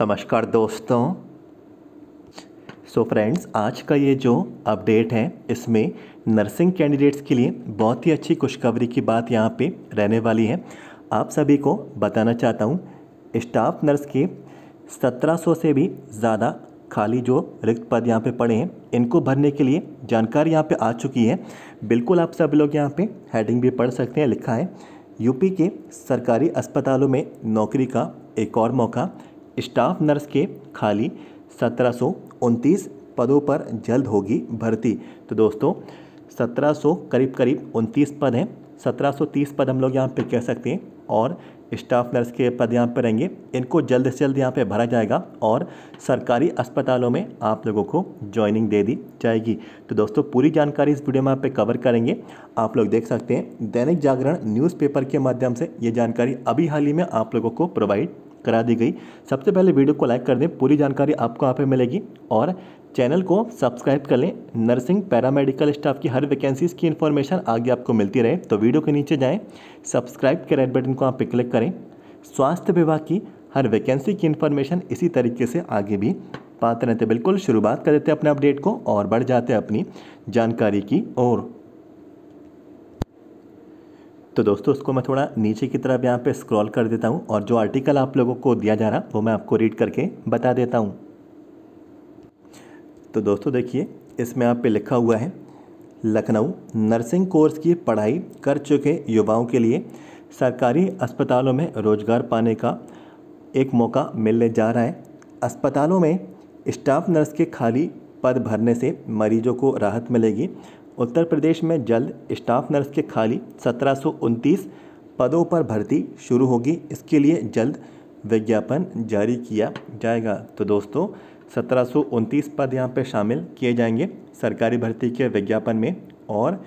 नमस्कार दोस्तों सो so friends आज का ये जो अपडेट है इसमें नर्सिंग कैंडिडेट्स के लिए बहुत ही अच्छी खुशखबरी की बात यहाँ पे रहने वाली है आप सभी को बताना चाहता हूँ स्टाफ नर्स के 1700 से भी ज़्यादा खाली जो रिक्त पद यहाँ पे पड़े हैं इनको भरने के लिए जानकारी यहाँ पे आ चुकी है बिल्कुल आप सब लोग यहाँ पर हेडिंग भी पढ़ सकते हैं लिखा है यूपी के सरकारी अस्पतालों में नौकरी का एक और मौका स्टाफ नर्स के खाली सत्रह पदों पर जल्द होगी भर्ती तो दोस्तों 1700 करीब करीब उनतीस पद हैं 1730 पद हम लोग यहाँ पे कह सकते हैं और स्टाफ नर्स के पद यहाँ पर रहेंगे इनको जल्द से जल्द यहाँ पे भरा जाएगा और सरकारी अस्पतालों में आप लोगों को ज्वाइनिंग दे दी जाएगी तो दोस्तों पूरी जानकारी इस वीडियो में आप पे कवर करेंगे आप लोग देख सकते हैं दैनिक जागरण न्यूज़पेपर के माध्यम से ये जानकारी अभी हाल ही में आप लोगों को प्रोवाइड करा दी गई सबसे पहले वीडियो को लाइक कर दें पूरी जानकारी आपको यहाँ पर मिलेगी और चैनल को सब्सक्राइब कर लें नर्सिंग पैरामेडिकल स्टाफ की हर वैकेंसीज़ की इन्फॉर्मेशन आगे आपको मिलती रहे तो वीडियो के नीचे जाएं सब्सक्राइब के रेड बटन को आप पे क्लिक करें स्वास्थ्य विभाग की हर वैकेंसी की इन्फॉर्मेशन इसी तरीके से आगे भी पाते रहते बिल्कुल शुरुआत कर देते अपने अपडेट को और बढ़ जाते हैं अपनी जानकारी की ओर तो दोस्तों उसको मैं थोड़ा नीचे की तरफ यहाँ पे स्क्रॉल कर देता हूँ और जो आर्टिकल आप लोगों को दिया जा रहा वो मैं आपको रीड करके बता देता हूँ तो दोस्तों देखिए इसमें आप पे लिखा हुआ है लखनऊ नर्सिंग कोर्स की पढ़ाई कर चुके युवाओं के लिए सरकारी अस्पतालों में रोजगार पाने का एक मौका मिलने जा रहा है अस्पतालों में स्टाफ नर्स के खाली पद भरने से मरीजों को राहत मिलेगी उत्तर प्रदेश में जल्द स्टाफ नर्स के खाली सत्रह पदों पर भर्ती शुरू होगी इसके लिए जल्द विज्ञापन जारी किया जाएगा तो दोस्तों सत्रह पद यहाँ पर शामिल किए जाएंगे सरकारी भर्ती के विज्ञापन में और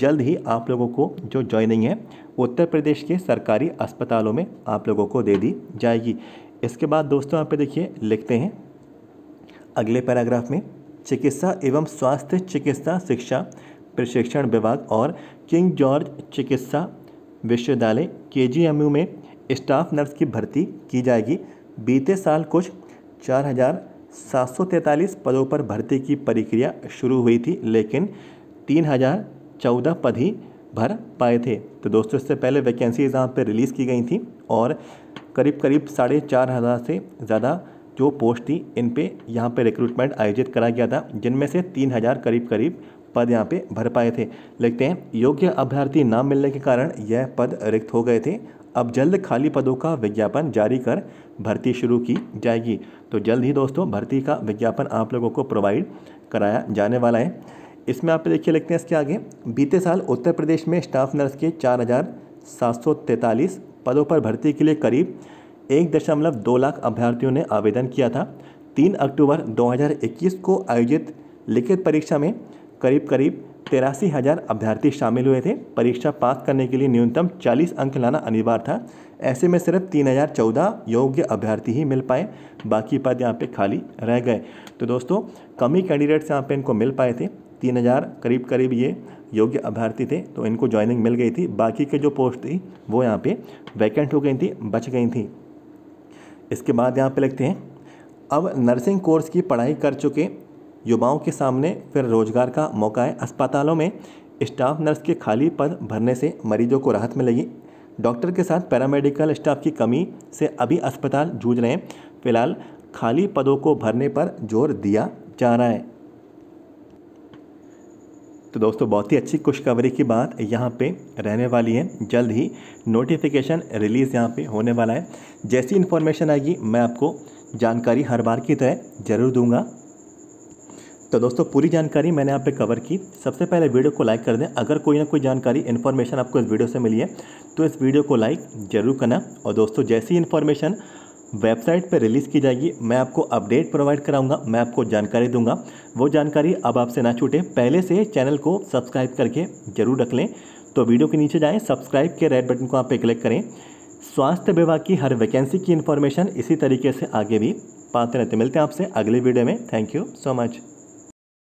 जल्द ही आप लोगों को जो ज्वाइनिंग है उत्तर प्रदेश के सरकारी अस्पतालों में आप लोगों को दे दी जाएगी इसके बाद दोस्तों यहाँ पे देखिए लिखते हैं अगले पैराग्राफ में चिकित्सा एवं स्वास्थ्य चिकित्सा शिक्षा प्रशिक्षण विभाग और किंग जॉर्ज चिकित्सा विश्वविद्यालय के में स्टाफ नर्स की भर्ती की जाएगी बीते साल कुछ चार हज़ार 743 पदों पर भर्ती की प्रक्रिया शुरू हुई थी लेकिन 3014 पद ही भर पाए थे तो दोस्तों इससे पहले वैकेंसीज यहाँ पर रिलीज़ की गई थी और करीब करीब साढ़े चार हज़ार से ज़्यादा जो पोस्ट थी इन पे यहाँ पे रिक्रूटमेंट आयोजित करा गया था जिनमें से तीन हज़ार करीब करीब पद यहाँ पे भर पाए थे लेकिन हैं योग्य अभ्यर्थी ना मिलने के कारण यह पद रिक्त हो गए थे अब जल्द खाली पदों का विज्ञापन जारी कर भर्ती शुरू की जाएगी तो जल्द ही दोस्तों भर्ती का विज्ञापन आप लोगों को प्रोवाइड कराया जाने वाला है इसमें आप देखिए लिखते हैं इसके आगे बीते साल उत्तर प्रदेश में स्टाफ नर्स के चार हज़ार सात सौ तैंतालीस पदों पर भर्ती के लिए करीब एक दशमलव दो लाख अभ्यर्थियों ने आवेदन किया था तीन अक्टूबर 2021 को आयोजित लिखित परीक्षा में करीब करीब तिरासी हज़ार अभ्यर्थी शामिल हुए थे परीक्षा पास करने के लिए न्यूनतम 40 अंक लाना अनिवार्य था ऐसे में सिर्फ तीन हज़ार चौदह योग्य अभ्यर्थी ही मिल पाए बाकी पद यहाँ पे खाली रह गए तो दोस्तों कम ही कैंडिडेट्स यहाँ पे इनको मिल पाए थे तीन हज़ार करीब करीब ये योग्य अभ्यर्थी थे तो इनको ज्वाइनिंग मिल गई थी बाकी के जो पोस्ट थी वो यहाँ पर वैकेंट हो गई थी बच गई थी इसके बाद यहाँ पर लिखते हैं अब नर्सिंग कोर्स की पढ़ाई कर चुके युवाओं के सामने फिर रोजगार का मौका है अस्पतालों में स्टाफ नर्स के खाली पद भरने से मरीजों को राहत मिलेगी डॉक्टर के साथ पैरामेडिकल स्टाफ की कमी से अभी अस्पताल जूझ रहे हैं फिलहाल खाली पदों को भरने पर जोर दिया जा रहा है तो दोस्तों बहुत ही अच्छी खुशखबरी की बात यहाँ पे रहने वाली है जल्द ही नोटिफिकेशन रिलीज़ यहाँ पे होने वाला है जैसी इन्फॉर्मेशन आएगी मैं आपको जानकारी हर बार की तरह ज़रूर दूंगा तो दोस्तों पूरी जानकारी मैंने यहाँ पे कवर की सबसे पहले वीडियो को लाइक कर दें अगर कोई ना कोई जानकारी इन्फॉर्मेशन आपको इस वीडियो से मिली है तो इस वीडियो को लाइक ज़रूर करना और दोस्तों जैसी इन्फॉर्मेशन वेबसाइट पर रिलीज़ की जाएगी मैं आपको अपडेट प्रोवाइड कराऊंगा मैं आपको जानकारी दूंगा वो जानकारी अब आपसे ना छूटे पहले से चैनल को सब्सक्राइब करके ज़रूर रख लें तो वीडियो के नीचे जाएं सब्सक्राइब के रेड बटन को आप पे क्लिक करें स्वास्थ्य विभाग की हर वैकेंसी की इन्फॉर्मेशन इसी तरीके से आगे भी पाते रहते मिलते हैं आपसे अगले वीडियो में थैंक यू सो मच